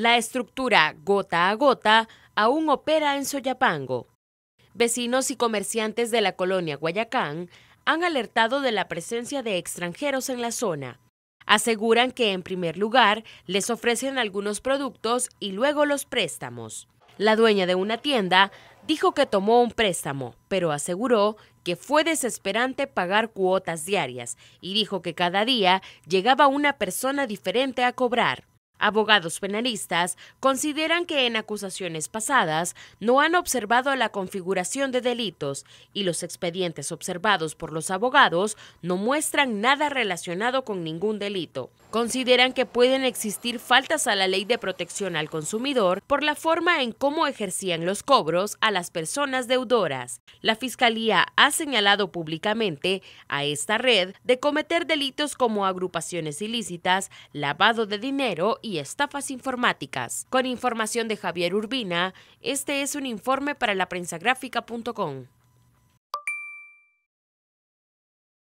La estructura gota a gota aún opera en Soyapango. Vecinos y comerciantes de la colonia Guayacán han alertado de la presencia de extranjeros en la zona. Aseguran que en primer lugar les ofrecen algunos productos y luego los préstamos. La dueña de una tienda dijo que tomó un préstamo, pero aseguró que fue desesperante pagar cuotas diarias y dijo que cada día llegaba una persona diferente a cobrar. Abogados penalistas consideran que en acusaciones pasadas no han observado la configuración de delitos y los expedientes observados por los abogados no muestran nada relacionado con ningún delito. Consideran que pueden existir faltas a la ley de protección al consumidor por la forma en cómo ejercían los cobros a las personas deudoras. La Fiscalía ha señalado públicamente a esta red de cometer delitos como agrupaciones ilícitas, lavado de dinero y y estafas informáticas. Con información de Javier Urbina, este es un informe para la